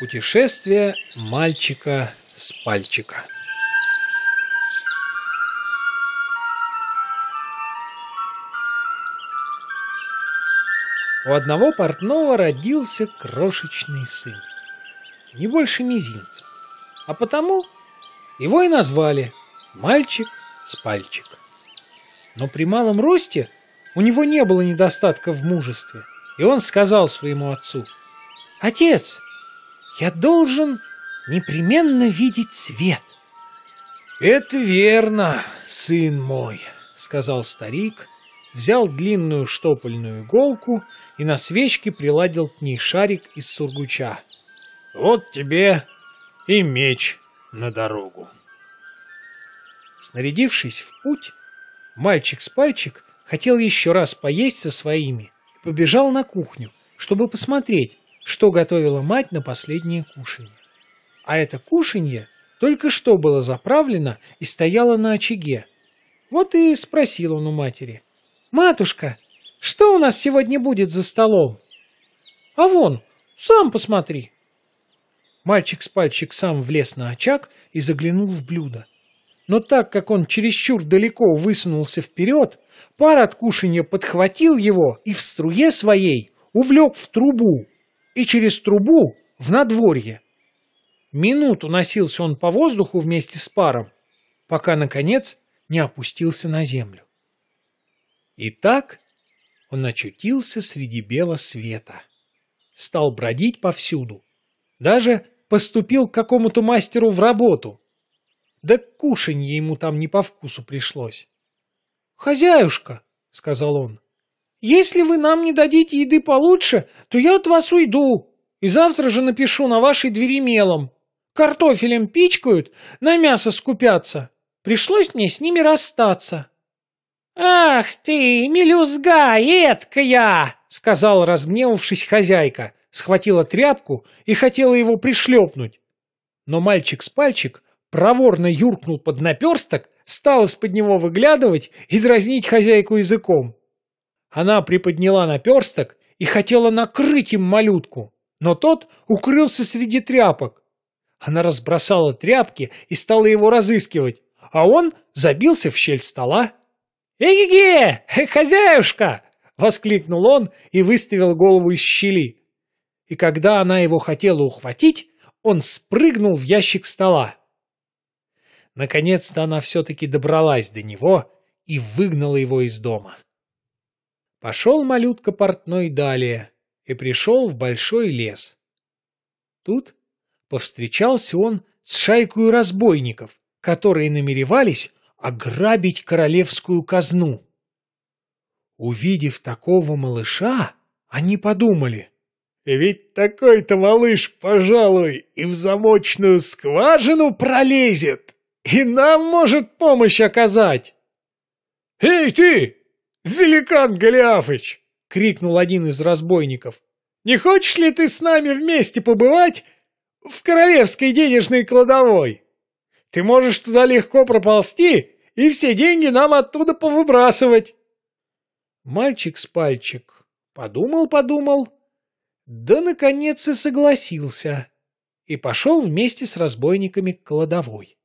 Путешествие мальчика с пальчика. У одного портного родился крошечный сын, не больше мизинца, а потому его и назвали «мальчик с пальчик». Но при малом росте у него не было недостатка в мужестве, и он сказал своему отцу, «Отец, я должен непременно видеть свет. — Это верно, сын мой, — сказал старик, взял длинную штопольную иголку и на свечке приладил к ней шарик из сургуча. — Вот тебе и меч на дорогу. Снарядившись в путь, мальчик с пальчик хотел еще раз поесть со своими и побежал на кухню, чтобы посмотреть, что готовила мать на последнее кушанье. А это кушанье только что было заправлено и стояло на очаге. Вот и спросил он у матери. «Матушка, что у нас сегодня будет за столом?» «А вон, сам посмотри!» Мальчик с пальчик сам влез на очаг и заглянул в блюдо. Но так как он чересчур далеко высунулся вперед, пар от кушанья подхватил его и в струе своей увлек в трубу и через трубу в надворье. Минуту носился он по воздуху вместе с паром, пока, наконец, не опустился на землю. И так он очутился среди бела света. Стал бродить повсюду. Даже поступил к какому-то мастеру в работу. Да кушанье ему там не по вкусу пришлось. «Хозяюшка», — сказал он, «Если вы нам не дадите еды получше, то я от вас уйду и завтра же напишу на вашей двери мелом. Картофелем пичкают, на мясо скупятся. Пришлось мне с ними расстаться». «Ах ты, мелюзга эткая!» — сказала, разгневавшись хозяйка, схватила тряпку и хотела его пришлепнуть. Но мальчик с пальчик проворно юркнул под наперсток, стал из-под него выглядывать и дразнить хозяйку языком. Она приподняла наперсток и хотела накрыть им малютку, но тот укрылся среди тряпок. Она разбросала тряпки и стала его разыскивать, а он забился в щель стола. «Эге! Э, хозяюшка!» — воскликнул он и выставил голову из щели. И когда она его хотела ухватить, он спрыгнул в ящик стола. Наконец-то она все-таки добралась до него и выгнала его из дома. Пошел малютка портной далее и пришел в большой лес. Тут повстречался он с шайкой разбойников, которые намеревались ограбить королевскую казну. Увидев такого малыша, они подумали. «Ведь такой-то малыш, пожалуй, и в замочную скважину пролезет, и нам может помощь оказать!» «Эй, ты!» «Великан Голиафыч!» — крикнул один из разбойников. «Не хочешь ли ты с нами вместе побывать в королевской денежной кладовой? Ты можешь туда легко проползти и все деньги нам оттуда повыбрасывать!» Мальчик с пальчик подумал-подумал, да, наконец, и согласился, и пошел вместе с разбойниками к кладовой.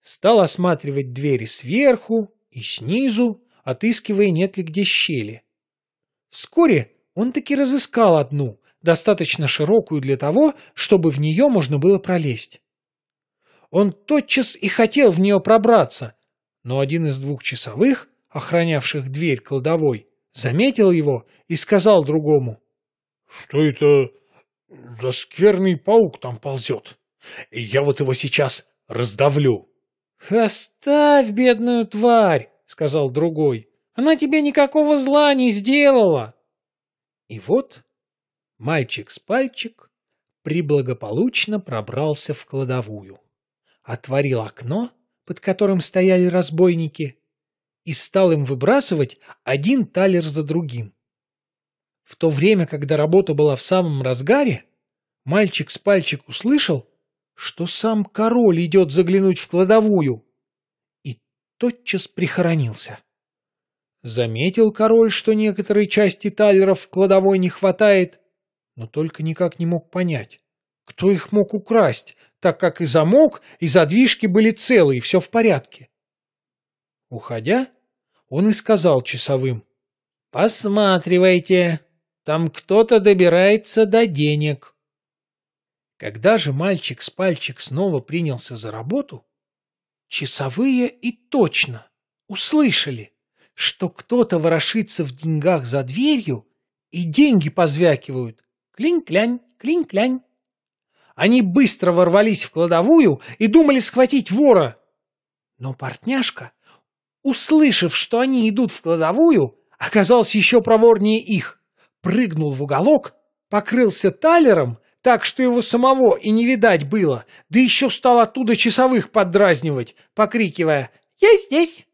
Стал осматривать двери сверху и снизу, отыскивая, нет ли где щели. Вскоре он таки разыскал одну, достаточно широкую для того, чтобы в нее можно было пролезть. Он тотчас и хотел в нее пробраться, но один из двух часовых, охранявших дверь кладовой, заметил его и сказал другому. — Что это за скверный паук там ползет? Я вот его сейчас раздавлю. — Оставь бедную тварь! сказал другой. «Она тебе никакого зла не сделала!» И вот мальчик с пальчик приблагополучно пробрался в кладовую, отворил окно, под которым стояли разбойники, и стал им выбрасывать один талер за другим. В то время, когда работа была в самом разгаре, мальчик с пальчик услышал, что сам король идет заглянуть в кладовую — тотчас прихоронился. Заметил король, что некоторой части талеров в кладовой не хватает, но только никак не мог понять, кто их мог украсть, так как и замок, и задвижки были целы, и все в порядке. Уходя, он и сказал часовым, «Посматривайте, там кто-то добирается до денег». Когда же мальчик с пальчик снова принялся за работу, Часовые и точно услышали, что кто-то ворошится в деньгах за дверью, и деньги позвякивают. Клинь-клянь, клинь-клянь. Они быстро ворвались в кладовую и думали схватить вора. Но портняшка, услышав, что они идут в кладовую, оказался еще проворнее их, прыгнул в уголок, покрылся талером так что его самого и не видать было, да еще стал оттуда часовых поддразнивать, покрикивая «Я здесь!».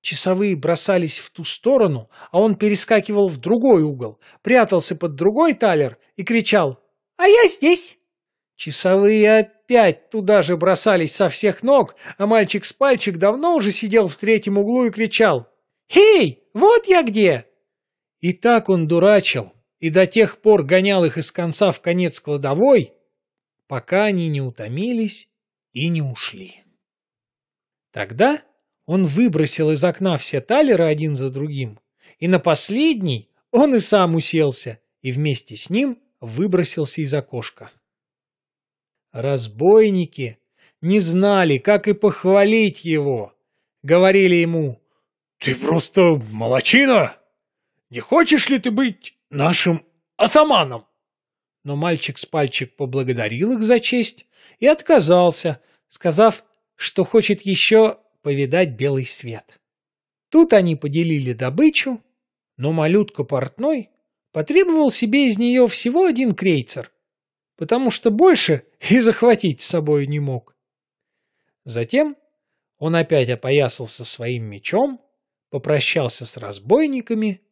Часовые бросались в ту сторону, а он перескакивал в другой угол, прятался под другой талер и кричал «А я здесь!». Часовые опять туда же бросались со всех ног, а мальчик с пальчик давно уже сидел в третьем углу и кричал «Хей, вот я где!». И так он дурачил, и до тех пор гонял их из конца в конец кладовой, пока они не утомились и не ушли. Тогда он выбросил из окна все талеры один за другим, и на последний он и сам уселся, и вместе с ним выбросился из окошка. Разбойники не знали, как и похвалить его. Говорили ему, «Ты просто молочина! Не хочешь ли ты быть нашим атаманом. Но мальчик с пальчик поблагодарил их за честь и отказался, сказав, что хочет еще повидать белый свет. Тут они поделили добычу, но малютка портной потребовал себе из нее всего один крейцер, потому что больше и захватить с собой не мог. Затем он опять опоясался своим мечом, попрощался с разбойниками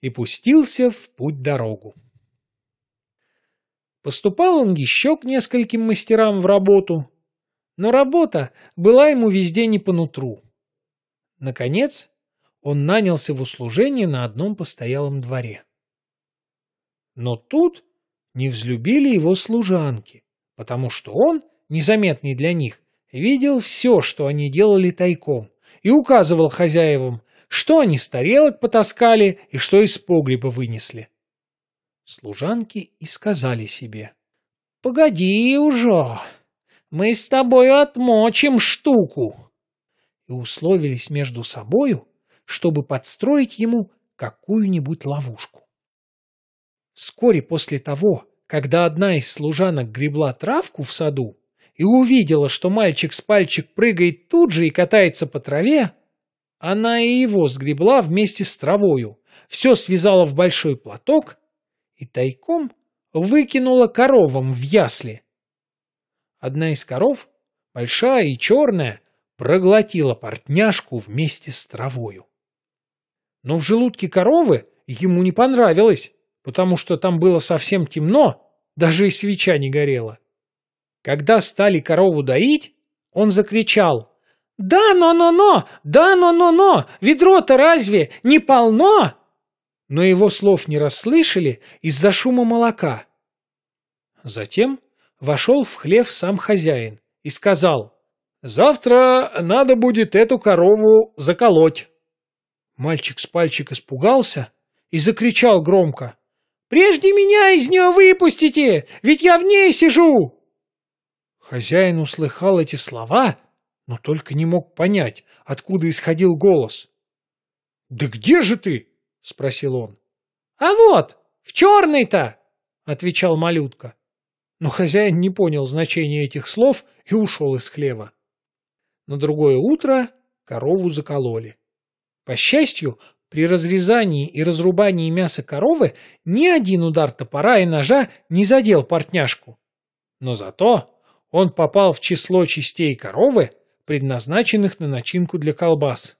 и пустился в путь-дорогу. Поступал он еще к нескольким мастерам в работу, но работа была ему везде не по нутру. Наконец, он нанялся в услужение на одном постоялом дворе. Но тут не взлюбили его служанки, потому что он, незаметный для них, видел все, что они делали тайком, и указывал хозяевам, что они с тарелок потаскали и что из погреба вынесли. Служанки и сказали себе. — Погоди уже, мы с тобою отмочим штуку. И условились между собою, чтобы подстроить ему какую-нибудь ловушку. Вскоре после того, когда одна из служанок гребла травку в саду и увидела, что мальчик с пальчик прыгает тут же и катается по траве, она и его сгребла вместе с травою, все связала в большой платок и тайком выкинула коровам в ясли. Одна из коров, большая и черная, проглотила портняшку вместе с травою. Но в желудке коровы ему не понравилось, потому что там было совсем темно, даже и свеча не горела. Когда стали корову доить, он закричал «Да, но-но-но! Да, но-но-но! Ведро-то разве не полно?» Но его слов не расслышали из-за шума молока. Затем вошел в хлев сам хозяин и сказал, «Завтра надо будет эту корову заколоть». Мальчик с пальчик испугался и закричал громко, «Прежде меня из нее выпустите, ведь я в ней сижу!» Хозяин услыхал эти слова но только не мог понять, откуда исходил голос. «Да где же ты?» — спросил он. «А вот, в черный-то!» — отвечал малютка. Но хозяин не понял значения этих слов и ушел из хлева. На другое утро корову закололи. По счастью, при разрезании и разрубании мяса коровы ни один удар топора и ножа не задел портняшку. Но зато он попал в число частей коровы, предназначенных на начинку для колбас.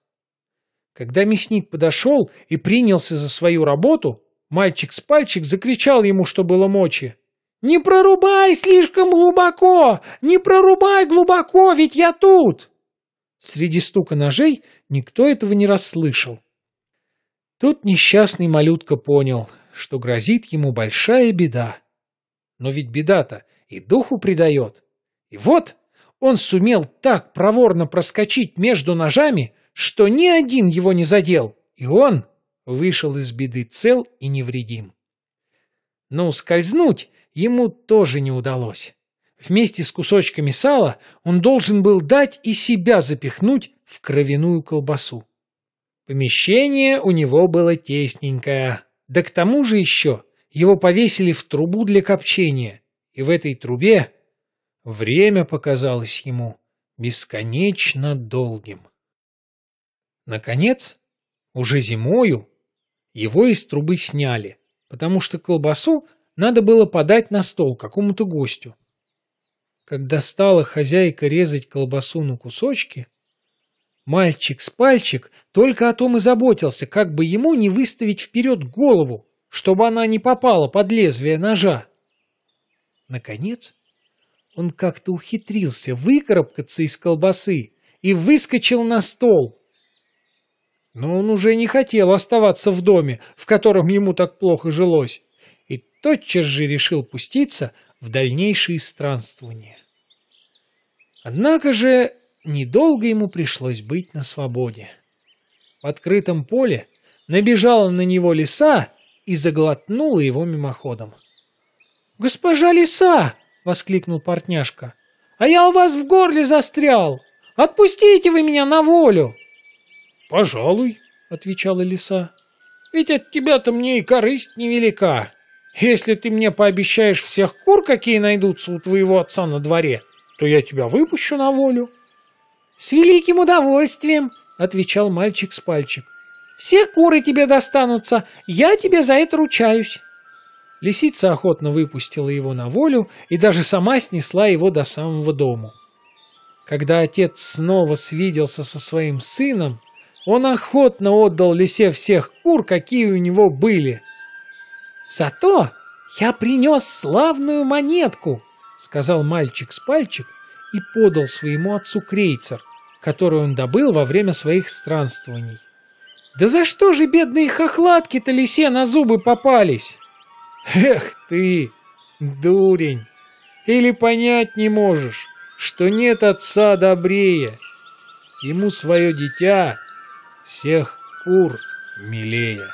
Когда мясник подошел и принялся за свою работу, мальчик с пальчик закричал ему, что было мочи. «Не прорубай слишком глубоко! Не прорубай глубоко, ведь я тут!» Среди стука ножей никто этого не расслышал. Тут несчастный малютка понял, что грозит ему большая беда. Но ведь беда-то и духу придает. И вот он сумел так проворно проскочить между ножами, что ни один его не задел, и он вышел из беды цел и невредим. Но ускользнуть ему тоже не удалось. Вместе с кусочками сала он должен был дать и себя запихнуть в кровяную колбасу. Помещение у него было тесненькое, да к тому же еще его повесили в трубу для копчения, и в этой трубе Время показалось ему бесконечно долгим. Наконец, уже зимою, его из трубы сняли, потому что колбасу надо было подать на стол какому-то гостю. Когда стала хозяйка резать колбасу на кусочки, мальчик с пальчик только о том и заботился, как бы ему не выставить вперед голову, чтобы она не попала под лезвие ножа. Наконец, он как-то ухитрился выкарабкаться из колбасы и выскочил на стол. Но он уже не хотел оставаться в доме, в котором ему так плохо жилось, и тотчас же решил пуститься в дальнейшие странствования. Однако же недолго ему пришлось быть на свободе. В открытом поле набежала на него лиса и заглотнула его мимоходом. «Госпожа лиса!» — воскликнул портняшка. «А я у вас в горле застрял! Отпустите вы меня на волю!» «Пожалуй», — отвечала лиса. «Ведь от тебя-то мне и корысть невелика. Если ты мне пообещаешь всех кур, какие найдутся у твоего отца на дворе, то я тебя выпущу на волю». «С великим удовольствием», — отвечал мальчик с пальчик. «Все куры тебе достанутся, я тебе за это ручаюсь». Лисица охотно выпустила его на волю и даже сама снесла его до самого дому. Когда отец снова свиделся со своим сыном, он охотно отдал лисе всех кур, какие у него были. «Зато я принес славную монетку!» — сказал мальчик с пальчик и подал своему отцу крейцер, который он добыл во время своих странствований. «Да за что же бедные хохлатки-то лисе на зубы попались?» Эх ты, дурень! Или понять не можешь, что нет отца добрее. Ему свое дитя всех кур милее.